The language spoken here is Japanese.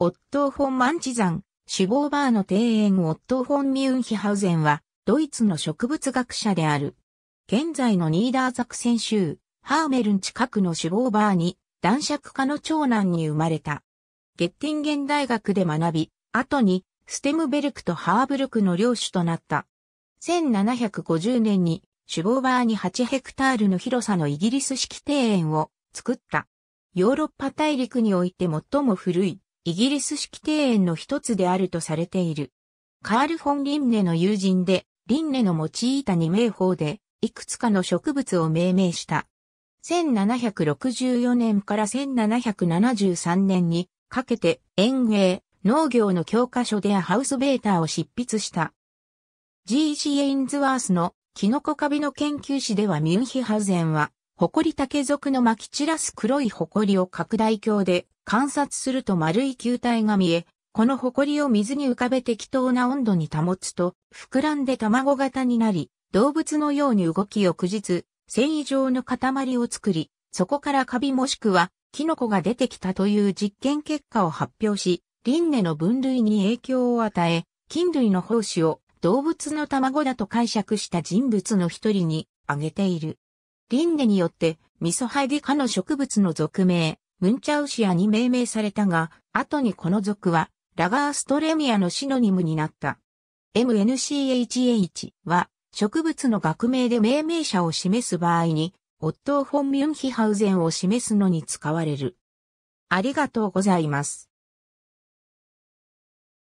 オットー・フォン・マンチザン、シュボーバーの庭園オットー・フォン・ミュンヒハウゼンは、ドイツの植物学者である。現在のニーダーザクセン州、ハーメルン近くのシュボーバーに、男爵家の長男に生まれた。ゲッティンゲン大学で学び、後に、ステムベルクとハーブルクの領主となった。1750年に、シュボーバーに8ヘクタールの広さのイギリス式庭園を作った。ヨーロッパ大陸において最も古いイギリス式庭園の一つであるとされている。カール・フォン・リンネの友人で、リンネの用いた二名法で、いくつかの植物を命名した。1764年から1773年にかけて園芸、農業の教科書でハウスベーターを執筆した。G.C. エインズワースのキノコカビの研究誌ではミュンヒハウゼンは、ホコリタケ属の巻き散らす黒いホコリを拡大鏡で観察すると丸い球体が見え、この埃を水に浮かべ適当な温度に保つと、膨らんで卵型になり、動物のように動き翌日、繊維状の塊を作り、そこからカビもしくはキノコが出てきたという実験結果を発表し、リンネの分類に影響を与え、菌類の胞子を動物の卵だと解釈した人物の一人に挙げている。リンネによってミソハイデ科の植物の属名、ムンチャウシアに命名されたが、後にこの族は、ラガーストレミアのシノニムになった。MNCHH は、植物の学名で命名者を示す場合に、オットー・フォン・ミュンヒハウゼンを示すのに使われる。ありがとうございます。